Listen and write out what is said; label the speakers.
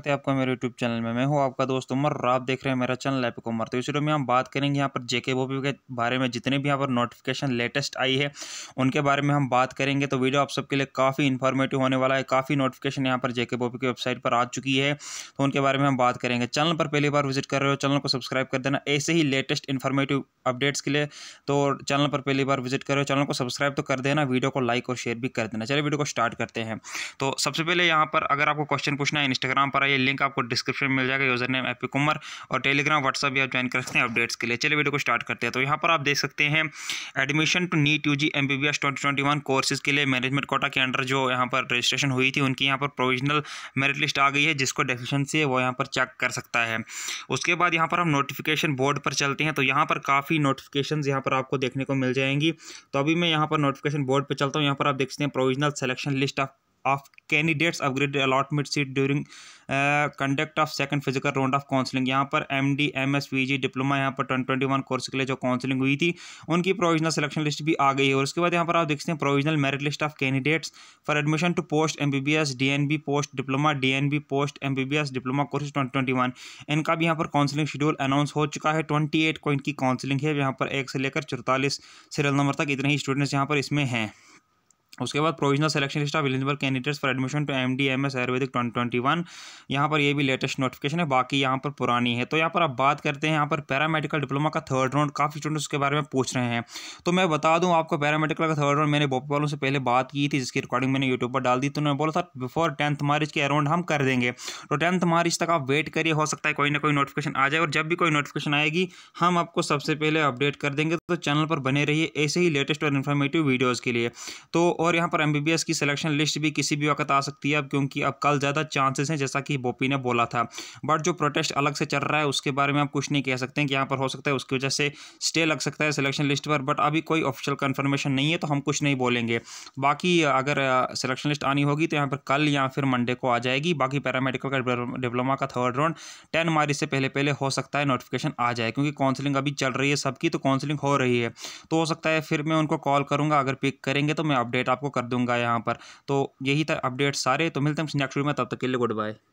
Speaker 1: करते हैं आपका मेरे यूट्यूब चैनल में मैं हूँ आपका दोस्त उमर और आप देख रहे हैं मेरा चैनल एपिक उमर तो इस वीडियो में हम बात करेंगे यहाँ पर जेके बॉबी के बारे में जितने भी यहाँ पर नोटिफिकेशन लेटेस्ट आई है उनके बारे में हम बात करेंगे तो वीडियो आप सबके लिए काफ़ी इन्फॉर्मेटिव होने वाला है काफ़ी नोटिफिकेशन यहाँ पर जेके बॉबी की वेबसाइट पर आ चुकी है तो उनके बारे में हम बात करेंगे चैनल पर पहली बार विजिट कर रहे हो चैनल को सब्सक्राइब कर देना ऐसे ही लेटेस्ट इन्फॉर्मेटिव अपडेट्स के लिए तो चैनल पर पहली बार विजिट कर रहे हो चैनल को सब्सक्राइब तो कर देना वीडियो को लाइक और शेयर भी कर देना चलिए वीडियो को स्टार्ट करते हैं तो सबसे पहले यहाँ पर अगर आपको क्वेश्चन पूछना है इंस्टाग्राम पर ये लिंक आपको डिस्क्रिप्शन में मिल जाएगा यूजर नेम एपी कुमर और टेलीग्राम व्हाट्सअप भी आप ज्वाइन कर सकते हैं अपडेट्स के लिए चलिए वीडियो को स्टार्ट करते हैं तो यहाँ पर आप देख सकते हैं admission to NEET U G M B B S twenty twenty one courses के लिए मैनेजमेंट कोटा के अंडर जो यहाँ पर रजिस्ट्रेशन हुई थी उनकी यहाँ पर प्रोविजनल मेरिट लिस्ट आ गई है जिसको डेफिशेंसी है वो यहाँ पर चेक कर सकता है उसके बाद यहाँ पर हम नोटिफिकेशन बोर्ड पर चलते हैं तो यहाँ पर काफ़ी नोटिफिकेशन यहाँ पर आपको देखने को मिल जाएंगी तो अभी मैं यहाँ पर नोटिफिकेशन बोर्ड पर चलता हूँ यहाँ पर आप देख सकते हैं provisional selection list of of candidates upgraded allotment seat during conduct of second physical round of counselling यहाँ पर M D M S P G diploma यहाँ पर ट्वेंटी ट्वेंटी वन कोर्स के लिए जो काउंसलिंग हुई थी उनकी प्रोविजनल सिलेक्शन लिस्ट भी आ गई है और उसके बाद यहाँ पर आप देखते हैं provisional merit list of candidates for admission to post M B B S D N B post diploma D N B post M B B S diploma course twenty twenty one इनका भी यहाँ पर counselling schedule announce हो चुका है twenty eight को इनकी counselling है यहाँ पर एक से लेकर चौतालीस सीरियल नंबर तक इतने ही स्टूडेंट्स यहाँ पर इसमें हैं उसके बाद provisional selection list of eligible candidates for admission to M D M S Ayurvedic twenty twenty one यहाँ पर ये भी लेटेस्ट नोटिफिकेशन है बाकी यहाँ पर पुरानी है तो यहाँ पर आप बात करते हैं यहाँ पर पैरामेडिकल डिप्लोमा का थर्ड राउंड काफ़ी स्टूडेंट्स उसके बारे में पूछ रहे हैं तो मैं बता दूँ आपको पैरामेडिकल का थर्ड राउंड मैंने भोपाल वालों से पहले बात की थी जिसकी रिकॉर्डिंग मैंने यूट्यूब पर डाल दी तो उन्होंने बोला था बिफोर टेंथ मार्च के अराउंड हम कर देंगे तो टेंथ मार्च तक आप वेट करिए हो सकता है कोई ना कोई नोटिफिकेशन आ जाए और जब भी कोई नोटिफिकेशन आएगी हम आपको सबसे पहले अपडेट कर देंगे तो चैनल पर बने रहिए ऐसे ही लेटेस्ट और इन्फॉर्मेटिव वीडियोज़ के लिए तो और और यहाँ पर एम की सिलेक्शन लिस्ट भी किसी भी वक्त आ सकती है अब क्योंकि अब कल ज़्यादा चांसेस हैं जैसा कि बोपी ने बोला था बट जो प्रोटेस्ट अलग से चल रहा है उसके बारे में हम कुछ नहीं कह सकते हैं कि यहाँ पर हो सकता है उसकी वजह से स्टे लग सकता है सिलेक्शन लिस्ट पर बट अभी कोई ऑफिशियल कन्फर्मेशन नहीं है तो हम कुछ नहीं बोलेंगे बाकी अगर सिलेक्शन लिस्ट आनी होगी तो यहाँ पर कल या फिर मंडे को आ जाएगी बाकी पैरामेडिकल का डिप्लोमा का थर्ड राउंड टेन मार्च से पहले पहले हो सकता है नोटिफिकेशन आ जाए क्योंकि काउंसलिंग अभी चल रही है सबकी तो काउंसलिंग हो रही है तो हो सकता है फिर मैं उनको कॉल करूँगा अगर पिक करेंगे तो मैं अपडेट आपको कर दूंगा यहाँ पर तो यही था अपडेट सारे तो मिलते हैं नेक्स्ट वीडियो में तब तक के लिए गुड बाय